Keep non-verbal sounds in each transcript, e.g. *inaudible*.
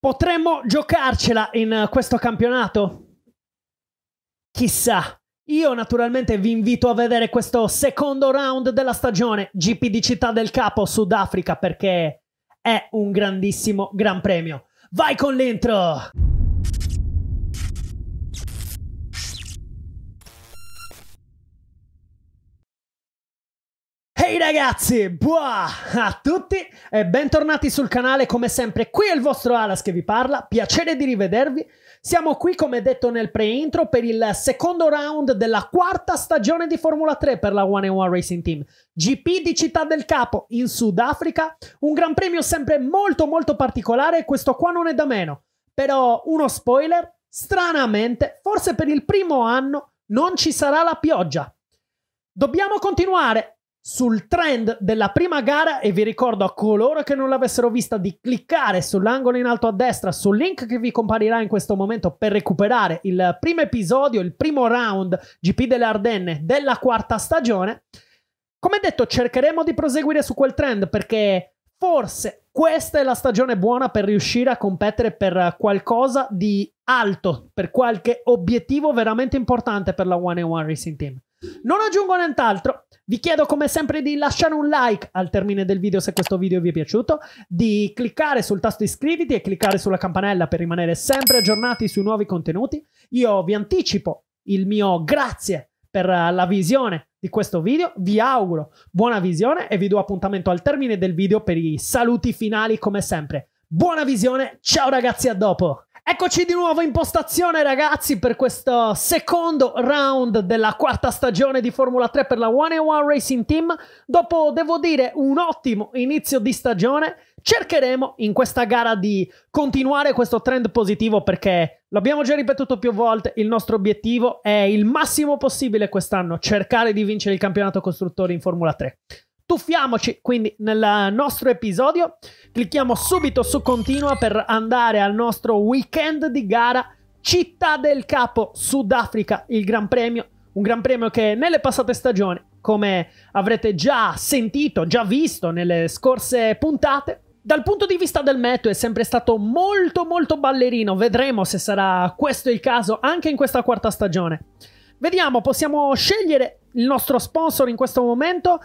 Potremmo giocarcela in eh, questo campionato? Chissà. Io naturalmente vi invito a vedere questo secondo round della stagione GP di Città del Capo Sudafrica perché è un grandissimo gran premio. Vai con l'intro! Ehi hey ragazzi, buah a tutti e bentornati sul canale come sempre. Qui è il vostro Alas che vi parla, piacere di rivedervi. Siamo qui, come detto nel pre-intro, per il secondo round della quarta stagione di Formula 3 per la One One Racing Team. GP di Città del Capo in Sudafrica, un gran premio sempre molto molto particolare e questo qua non è da meno. Però uno spoiler, stranamente, forse per il primo anno non ci sarà la pioggia. Dobbiamo continuare sul trend della prima gara e vi ricordo a coloro che non l'avessero vista di cliccare sull'angolo in alto a destra sul link che vi comparirà in questo momento per recuperare il primo episodio, il primo round GP delle Ardenne della quarta stagione. Come detto, cercheremo di proseguire su quel trend perché forse questa è la stagione buona per riuscire a competere per qualcosa di alto, per qualche obiettivo veramente importante per la One 1 Racing Team. Non aggiungo nient'altro. Vi chiedo come sempre di lasciare un like al termine del video se questo video vi è piaciuto, di cliccare sul tasto iscriviti e cliccare sulla campanella per rimanere sempre aggiornati sui nuovi contenuti. Io vi anticipo il mio grazie per la visione di questo video. Vi auguro buona visione e vi do appuntamento al termine del video per i saluti finali come sempre. Buona visione, ciao ragazzi, a dopo! Eccoci di nuovo in postazione ragazzi per questo secondo round della quarta stagione di Formula 3 per la One One Racing Team. Dopo, devo dire, un ottimo inizio di stagione, cercheremo in questa gara di continuare questo trend positivo perché, l'abbiamo già ripetuto più volte, il nostro obiettivo è il massimo possibile quest'anno, cercare di vincere il campionato costruttori in Formula 3. Tuffiamoci quindi nel nostro episodio, clicchiamo subito su continua per andare al nostro weekend di gara Città del Capo, Sudafrica, il Gran Premio, un Gran Premio che nelle passate stagioni, come avrete già sentito, già visto nelle scorse puntate, dal punto di vista del meteo è sempre stato molto molto ballerino, vedremo se sarà questo il caso anche in questa quarta stagione. Vediamo, possiamo scegliere il nostro sponsor in questo momento,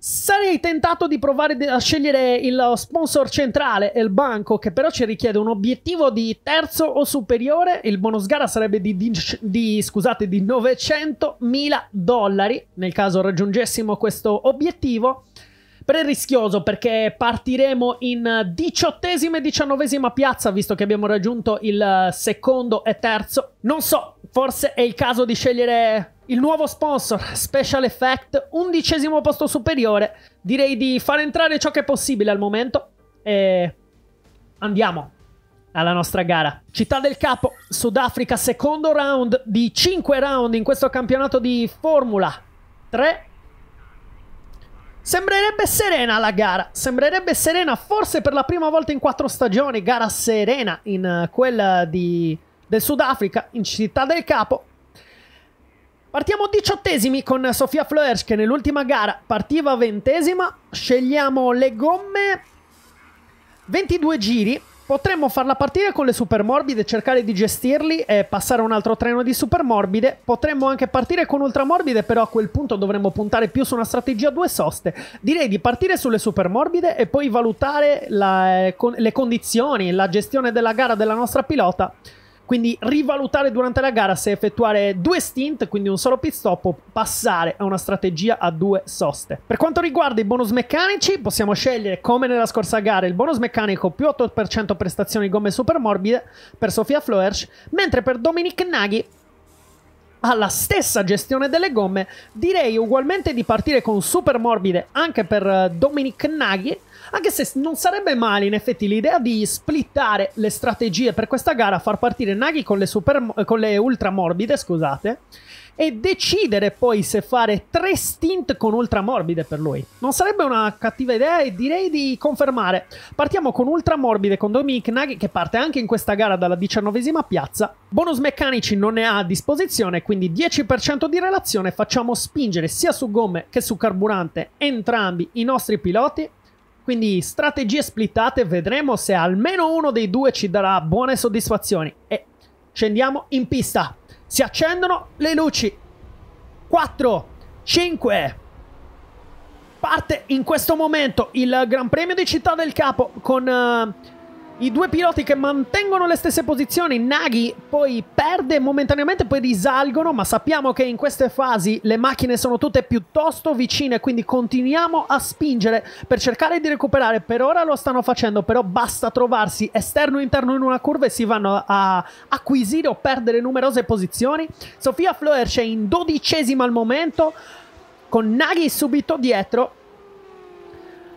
Sarei tentato di provare a scegliere il sponsor centrale e il banco, che però ci richiede un obiettivo di terzo o superiore. Il bonus gara sarebbe di, di, di, scusate, di 900.000 dollari, nel caso raggiungessimo questo obiettivo. Però è rischioso perché partiremo in diciottesima e diciannovesima piazza, visto che abbiamo raggiunto il secondo e terzo. Non so, forse è il caso di scegliere il nuovo sponsor, Special Effect, undicesimo posto superiore. Direi di far entrare ciò che è possibile al momento e andiamo alla nostra gara. Città del Capo, Sudafrica, secondo round di 5 round in questo campionato di Formula 3. Sembrerebbe serena la gara, sembrerebbe serena forse per la prima volta in quattro stagioni, gara serena in eh, quella di, del Sudafrica, in Città del Capo, Partiamo diciottesimi con Sofia Floers che nell'ultima gara partiva ventesima. Scegliamo le gomme. 22 giri. Potremmo farla partire con le super morbide, cercare di gestirli e passare un altro treno di super morbide, Potremmo anche partire con ultramorbide, però a quel punto dovremmo puntare più su una strategia a due soste. Direi di partire sulle super morbide e poi valutare la, eh, con, le condizioni, la gestione della gara della nostra pilota quindi rivalutare durante la gara se effettuare due stint, quindi un solo pit stop, o passare a una strategia a due soste. Per quanto riguarda i bonus meccanici, possiamo scegliere come nella scorsa gara il bonus meccanico più 8% prestazioni gomme super morbide per Sofia Floersch, mentre per Dominic Naghi alla stessa gestione delle gomme, direi ugualmente di partire con super morbide anche per eh, Dominic Naghi anche se non sarebbe male in effetti l'idea di splittare le strategie per questa gara, far partire Naghi con le, super, con le ultra morbide, scusate, e decidere poi se fare tre stint con ultramorbide per lui. Non sarebbe una cattiva idea e direi di confermare. Partiamo con ultramorbide con Dominic Nagy che parte anche in questa gara dalla diciannovesima piazza. Bonus meccanici non ne ha a disposizione, quindi 10% di relazione facciamo spingere sia su gomme che su carburante entrambi i nostri piloti quindi strategie splittate, vedremo se almeno uno dei due ci darà buone soddisfazioni. E scendiamo in pista. Si accendono le luci. 4, 5. Parte in questo momento il Gran Premio di Città del Capo con... Uh, i due piloti che mantengono le stesse posizioni, Nagi poi perde momentaneamente, poi risalgono, ma sappiamo che in queste fasi le macchine sono tutte piuttosto vicine, quindi continuiamo a spingere per cercare di recuperare. Per ora lo stanno facendo, però basta trovarsi esterno e interno in una curva e si vanno a acquisire o perdere numerose posizioni. Sofia Floer c'è in dodicesima al momento, con Nagi subito dietro.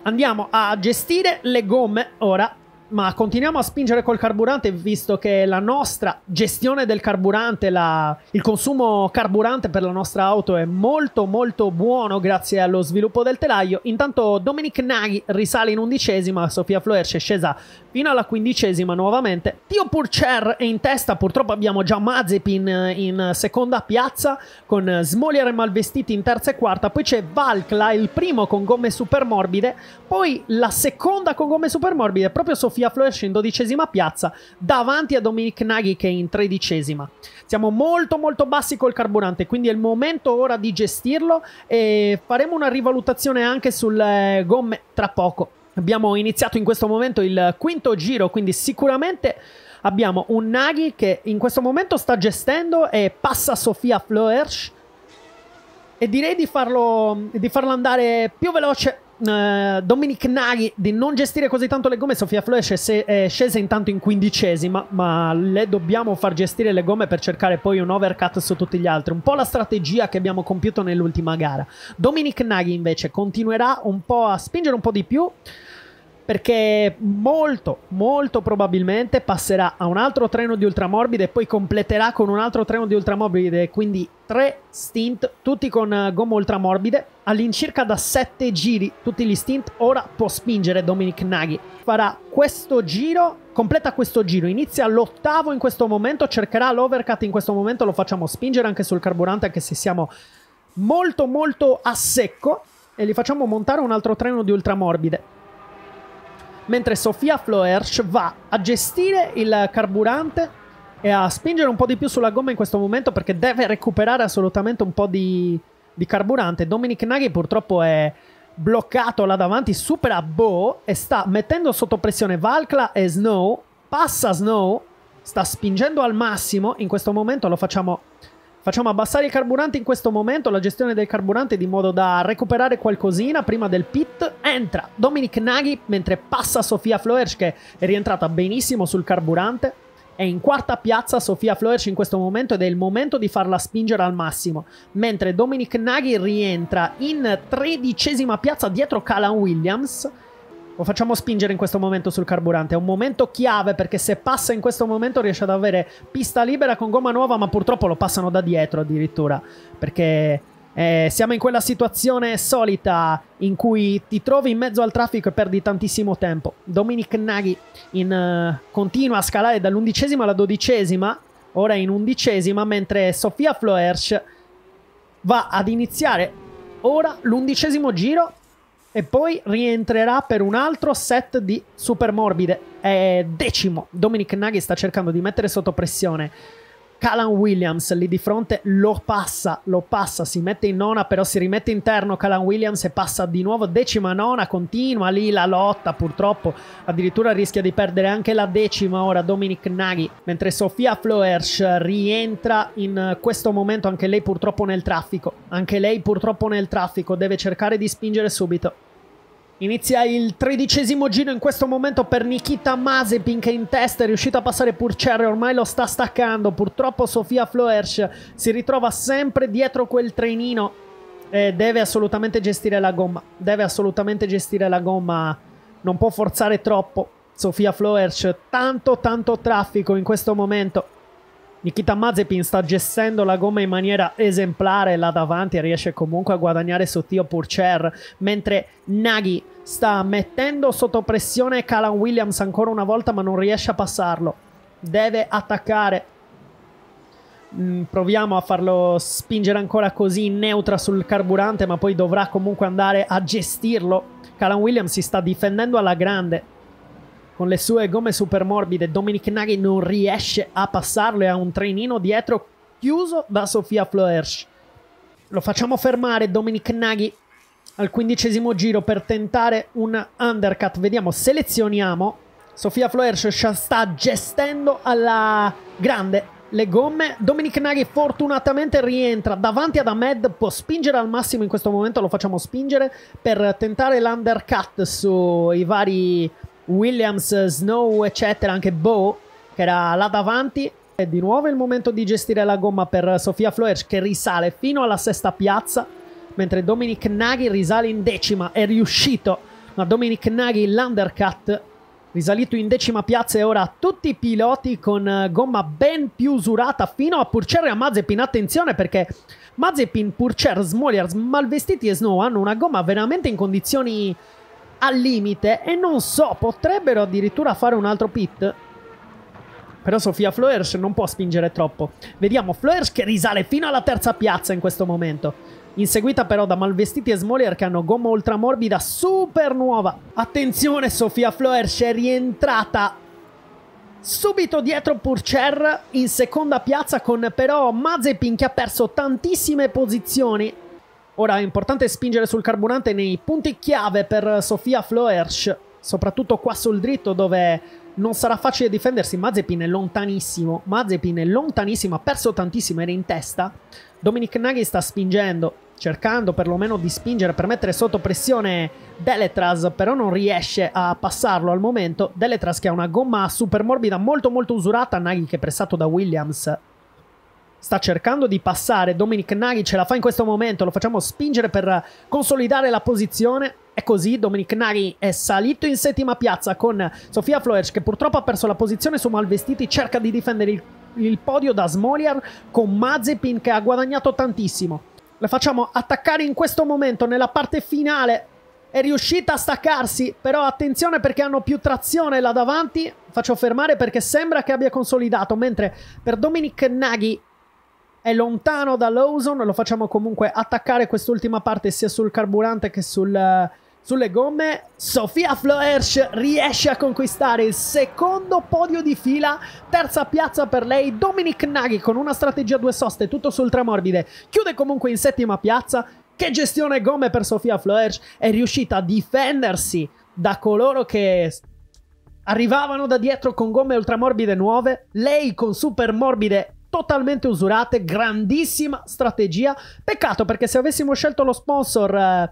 Andiamo a gestire le gomme ora ma continuiamo a spingere col carburante visto che la nostra gestione del carburante, la, il consumo carburante per la nostra auto è molto molto buono grazie allo sviluppo del telaio. Intanto Dominic Nagy risale in undicesima, Sofia Floer è scesa Fino alla quindicesima nuovamente, Tio Purcher è in testa, purtroppo abbiamo già Mazepin eh, in seconda piazza con eh, Smolier e Malvestiti in terza e quarta, poi c'è Valkla, il primo con gomme super morbide, poi la seconda con gomme super morbide, proprio Sofia Floresce in dodicesima piazza, davanti a Dominic Naghi che è in tredicesima. Siamo molto molto bassi col carburante, quindi è il momento ora di gestirlo e faremo una rivalutazione anche sulle gomme tra poco. Abbiamo iniziato in questo momento il quinto giro, quindi sicuramente abbiamo un Naghi che in questo momento sta gestendo e passa Sofia Floersch e direi di farlo, di farlo andare più veloce. Eh, Dominic Naghi di non gestire così tanto le gomme. Sofia Floersch è, scesa intanto in quindicesima, ma le dobbiamo far gestire le gomme per cercare poi un overcut su tutti gli altri. Un po' la strategia che abbiamo compiuto nell'ultima gara. Dominic Naghi invece continuerà un po' a spingere un po' di più perché molto, molto probabilmente passerà a un altro treno di ultramorbide e poi completerà con un altro treno di ultramorbide, quindi tre stint, tutti con eh, gomma ultramorbide, all'incirca da sette giri tutti gli stint, ora può spingere Dominic Naghi. Farà questo giro, completa questo giro, inizia l'ottavo in questo momento, cercherà l'overcut in questo momento, lo facciamo spingere anche sul carburante, anche se siamo molto molto a secco, e gli facciamo montare un altro treno di ultramorbide mentre Sofia Floersch va a gestire il carburante e a spingere un po' di più sulla gomma in questo momento perché deve recuperare assolutamente un po' di, di carburante. Dominic Nagy purtroppo è bloccato là davanti, supera Bo e sta mettendo sotto pressione Valkla e Snow, passa Snow, sta spingendo al massimo, in questo momento lo facciamo Facciamo abbassare il carburante in questo momento, la gestione del carburante di modo da recuperare qualcosina prima del pit. Entra Dominic Naghi mentre passa Sofia Floersch che è rientrata benissimo sul carburante. È in quarta piazza Sofia Floersch in questo momento ed è il momento di farla spingere al massimo. Mentre Dominic Naghi rientra in tredicesima piazza dietro Calan Williams lo facciamo spingere in questo momento sul carburante. È un momento chiave perché se passa in questo momento riesce ad avere pista libera con gomma nuova, ma purtroppo lo passano da dietro addirittura. Perché eh, siamo in quella situazione solita in cui ti trovi in mezzo al traffico e perdi tantissimo tempo. Dominic Naghi in, uh, continua a scalare dall'undicesima alla dodicesima, ora in undicesima, mentre Sofia Floersch va ad iniziare ora l'undicesimo giro e poi rientrerà per un altro set di super morbide. È decimo. Dominic Nagy sta cercando di mettere sotto pressione Calan Williams lì di fronte lo passa, lo passa, si mette in nona, però si rimette interno Calan Williams e passa di nuovo decima nona, continua lì la lotta purtroppo, addirittura rischia di perdere anche la decima ora Dominic Naghi, mentre Sofia Floersch rientra in questo momento anche lei purtroppo nel traffico, anche lei purtroppo nel traffico, deve cercare di spingere subito. Inizia il tredicesimo giro in questo momento per Nikita Mazepin che in testa è riuscito a passare Purcerre, ormai lo sta staccando, purtroppo Sofia Floersch si ritrova sempre dietro quel trenino e deve assolutamente gestire la gomma, deve assolutamente gestire la gomma, non può forzare troppo Sofia Floersch, tanto tanto traffico in questo momento. Nikita Mazepin sta gestendo la gomma in maniera esemplare là davanti e riesce comunque a guadagnare su Tio Purcher, mentre Naghi sta mettendo sotto pressione Calan Williams ancora una volta ma non riesce a passarlo deve attaccare mm, proviamo a farlo spingere ancora così in neutra sul carburante ma poi dovrà comunque andare a gestirlo Calan Williams si sta difendendo alla grande con le sue gomme super morbide Dominic Nagy non riesce a passarlo e ha un trenino dietro chiuso da Sofia Floersch lo facciamo fermare Dominic Nagy al quindicesimo giro per tentare un undercut. Vediamo, selezioniamo. Sofia Floers sta gestendo alla grande le gomme. Dominic Nagy fortunatamente rientra davanti ad Ahmed, può spingere al massimo in questo momento, lo facciamo spingere per tentare l'undercut sui vari Williams, Snow, eccetera, anche Bo che era là davanti. È di nuovo il momento di gestire la gomma per Sofia Floers che risale fino alla sesta piazza mentre Dominic Naghi risale in decima, è riuscito, ma Dominic Naghi l'undercut risalito in decima piazza e ora tutti i piloti con eh, gomma ben più usurata fino a Purcer e a Mazepin, attenzione perché Mazepin, Purcer, Smoliars, Malvestiti e Snow hanno una gomma veramente in condizioni al limite e non so, potrebbero addirittura fare un altro pit. Però Sofia Floers non può spingere troppo. Vediamo Floers che risale fino alla terza piazza in questo momento inseguita però da malvestiti e Smoller che hanno gomma ultramorbida super nuova. Attenzione, Sofia Floers è rientrata Subito dietro Purcher in seconda piazza con però Mazepin che ha perso tantissime posizioni. Ora è importante spingere sul carburante nei punti chiave per Sofia Floersch, soprattutto qua sul dritto dove non sarà facile difendersi. Mazepin è lontanissimo. Mazepin è lontanissimo, ha perso tantissimo, era in testa. Dominic Naghi sta spingendo, cercando perlomeno di spingere per mettere sotto pressione Deletras, però non riesce a passarlo al momento. Deletras che ha una gomma super morbida, molto molto usurata. Naghi che è pressato da Williams sta cercando di passare. Dominic Nagy ce la fa in questo momento, lo facciamo spingere per consolidare la posizione. È così Dominic Nari è salito in settima piazza con Sofia Floersch che purtroppo ha perso la posizione su Malvestiti, cerca di difendere il, il podio da Smoliar con Mazepin che ha guadagnato tantissimo. La facciamo attaccare in questo momento nella parte finale. È riuscita a staccarsi, però attenzione perché hanno più trazione là davanti. Faccio fermare perché sembra che abbia consolidato, mentre per Dominic Naghi è lontano da lo facciamo comunque attaccare quest'ultima parte sia sul carburante che sul, eh, sulle gomme. Sofia Floersch riesce a conquistare il secondo podio di fila, terza piazza per lei. Dominic Naghi con una strategia due soste, tutto sul tremorbide, chiude comunque in settima piazza. Che gestione gomme per Sofia Floersch, è riuscita a difendersi da coloro che arrivavano da dietro con gomme ultramorbide nuove, lei con super morbide totalmente usurate, grandissima strategia. Peccato perché se avessimo scelto lo sponsor, eh,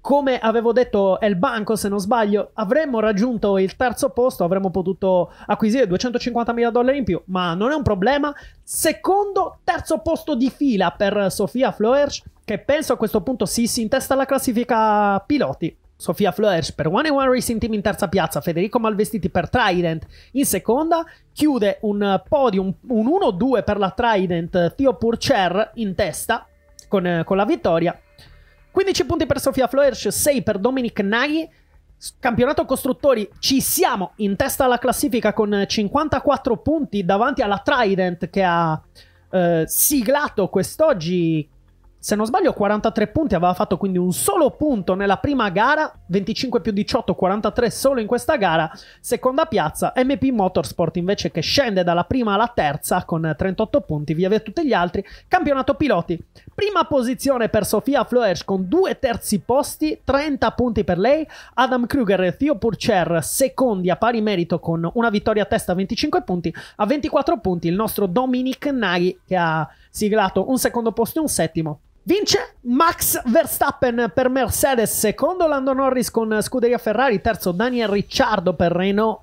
come avevo detto, è il banco se non sbaglio, avremmo raggiunto il terzo posto, avremmo potuto acquisire 250 mila dollari in più, ma non è un problema. Secondo, terzo posto di fila per Sofia Floersch, che penso a questo punto si, si intesta alla classifica piloti. Sofia Flores per One 1 Racing Team in terza piazza, Federico Malvestiti per Trident in seconda, chiude un podium, un 1-2 per la Trident, Theo Purcher in testa con, con la vittoria. 15 punti per Sofia Flores, 6 per Dominic Nagy. Campionato costruttori, ci siamo in testa alla classifica con 54 punti davanti alla Trident che ha eh, siglato quest'oggi se non sbaglio 43 punti, aveva fatto quindi un solo punto nella prima gara, 25 più 18, 43 solo in questa gara, seconda piazza, MP Motorsport invece che scende dalla prima alla terza con 38 punti, via via tutti gli altri, campionato piloti, prima posizione per Sofia Floers con due terzi posti, 30 punti per lei, Adam Kruger e Theo Purcher secondi a pari merito con una vittoria a testa 25 punti, a 24 punti il nostro Dominic Naghi che ha siglato un secondo posto e un settimo, Vince Max Verstappen per Mercedes, secondo Lando Norris con Scuderia Ferrari, terzo Daniel Ricciardo per Renault,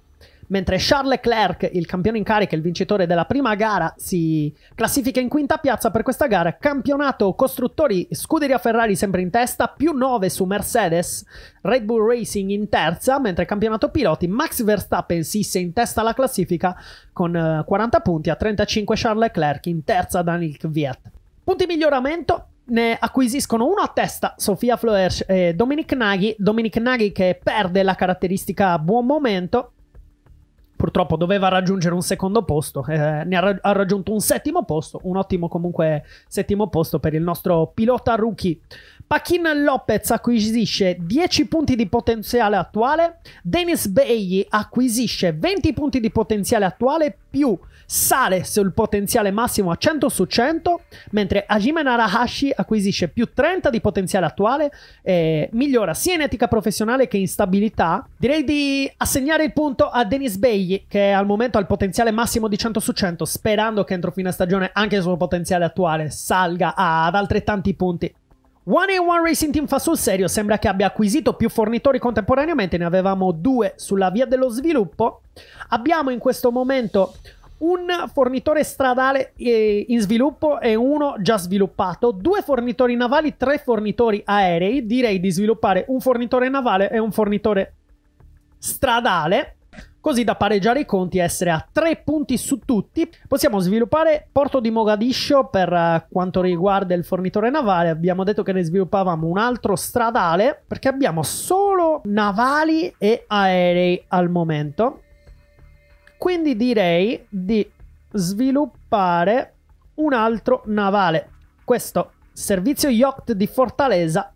mentre Charles Leclerc, il campione in carica, il vincitore della prima gara, si classifica in quinta piazza per questa gara. Campionato costruttori Scuderia Ferrari sempre in testa, più 9 su Mercedes, Red Bull Racing in terza, mentre campionato piloti Max Verstappen si sisse in testa alla classifica con 40 eh, punti a 35 Charles Leclerc in terza Daniel Kvyat. Punti miglioramento ne acquisiscono uno a testa, Sofia Floersch e Dominic Naghi. Dominic Naghi che perde la caratteristica buon momento. Purtroppo doveva raggiungere un secondo posto, eh, ne ha, ha, raggiunto un settimo posto, un ottimo comunque settimo posto per il nostro pilota rookie. Paquin Lopez acquisisce 10 punti di potenziale attuale, Dennis Bailey acquisisce 20 punti di potenziale attuale più sale sul potenziale massimo a 100 su 100, mentre Hajime Narahashi acquisisce più 30 di potenziale attuale e migliora sia in etica professionale che in stabilità. Direi di assegnare il punto a Dennis Bailey, che al momento ha il potenziale massimo di 100 su 100, sperando che entro fine stagione anche il suo potenziale attuale salga ad altrettanti punti. One e One Racing Team fa sul serio, sembra che abbia acquisito più fornitori contemporaneamente, ne avevamo due sulla via dello sviluppo. Abbiamo in questo momento un fornitore stradale eh, in sviluppo e uno già sviluppato, due fornitori navali, tre fornitori aerei, direi di sviluppare un fornitore navale e un fornitore stradale così da pareggiare i conti e essere a tre punti su tutti. Possiamo sviluppare Porto di Mogadiscio per eh, quanto riguarda il fornitore navale, abbiamo detto che ne sviluppavamo un altro stradale perché abbiamo solo navali e aerei al momento. Quindi direi di sviluppare un altro navale. Questo servizio yacht di Fortaleza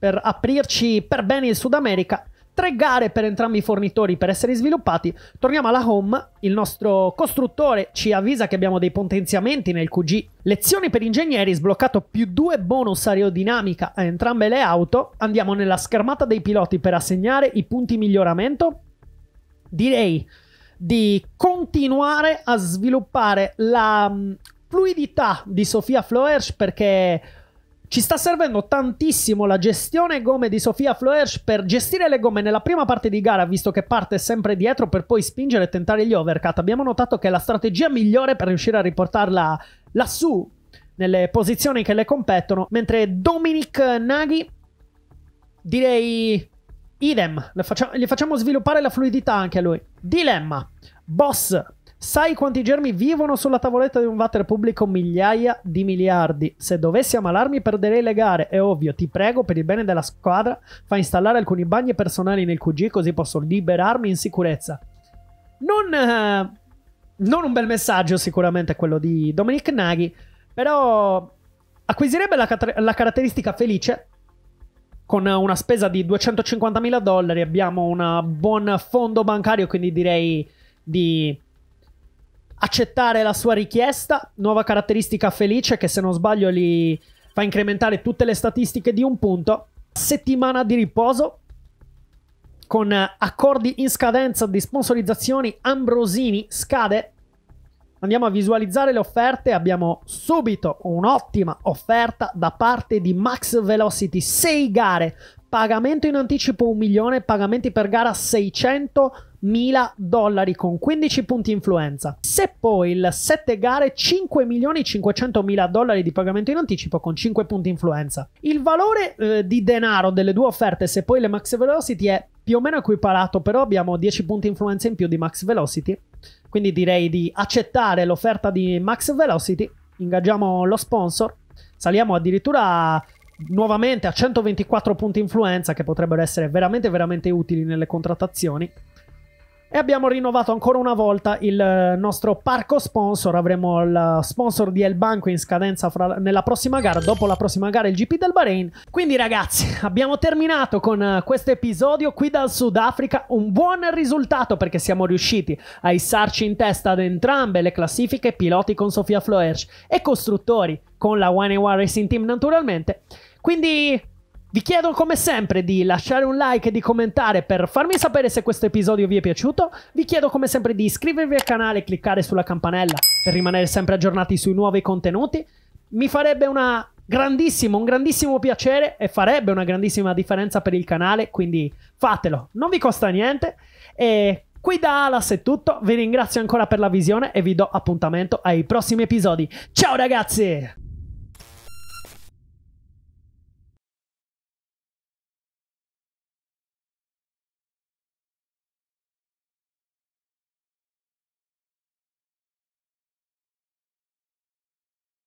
per aprirci per bene il Sud America tre gare per entrambi i fornitori per essere sviluppati. Torniamo alla home, il nostro costruttore ci avvisa che abbiamo dei potenziamenti nel QG. Lezioni per ingegneri, sbloccato più due bonus aerodinamica a entrambe le auto. Andiamo nella schermata dei piloti per assegnare i punti miglioramento. Direi di continuare a sviluppare la mm, fluidità di Sofia Floersch perché ci sta servendo tantissimo la gestione gomme di Sofia Floersch per gestire le gomme nella prima parte di gara, visto che parte sempre dietro per poi spingere e tentare gli overcut. Abbiamo notato che è la strategia migliore per riuscire a riportarla lassù, nelle posizioni che le competono, mentre Dominic Nagy, direi idem, le facciamo, gli facciamo sviluppare la fluidità anche a lui. Dilemma, boss Sai quanti germi vivono sulla tavoletta di un water pubblico? Migliaia di miliardi. Se dovessi ammalarmi perderei le gare, è ovvio. Ti prego, per il bene della squadra, fa installare alcuni bagni personali nel QG così posso liberarmi in sicurezza. Non, eh, non un bel messaggio sicuramente quello di Dominic Naghi, però acquisirebbe la, la caratteristica felice. Con una spesa di 250 mila dollari abbiamo un buon fondo bancario, quindi direi di accettare la sua richiesta, nuova caratteristica felice che se non sbaglio gli fa incrementare tutte le statistiche di un punto, settimana di riposo con eh, accordi in scadenza di sponsorizzazioni Ambrosini scade Andiamo a visualizzare le offerte. Abbiamo subito un'ottima offerta da parte di Max Velocity. 6 gare, pagamento in anticipo 1 milione, pagamenti per gara 600 mila dollari con 15 punti influenza. Se poi il 7 gare 5 milioni 500 mila dollari di pagamento in anticipo con 5 punti influenza. Il valore eh, di denaro delle due offerte, se poi le max velocity è più o meno equiparato, però abbiamo 10 punti influenza in più di max velocity. Quindi direi di accettare l'offerta di Max Velocity, ingaggiamo lo sponsor, saliamo addirittura nuovamente a 124 punti influenza che potrebbero essere veramente veramente utili nelle contrattazioni. E abbiamo rinnovato ancora una volta il eh, nostro parco sponsor. Avremo il sponsor di El Banco in scadenza fra, nella prossima gara, dopo la prossima gara il GP del Bahrain. Quindi ragazzi, *laughs* abbiamo terminato con eh, questo episodio qui dal Sudafrica. Un buon risultato perché siamo riusciti a issarci in testa ad entrambe le classifiche piloti con Sofia Floersch e costruttori con la One Racing Team naturalmente. Quindi vi chiedo come sempre di lasciare un like e di commentare per farmi sapere se questo episodio vi è piaciuto. Vi chiedo come sempre di iscrivervi al canale e cliccare sulla campanella per rimanere sempre aggiornati sui nuovi contenuti. Mi farebbe una grandissimo, un grandissimo piacere e farebbe una grandissima differenza per il canale, quindi fatelo, non vi costa niente. E qui da Alas è tutto, vi ringrazio ancora per la visione e vi do appuntamento ai prossimi episodi. Ciao ragazzi!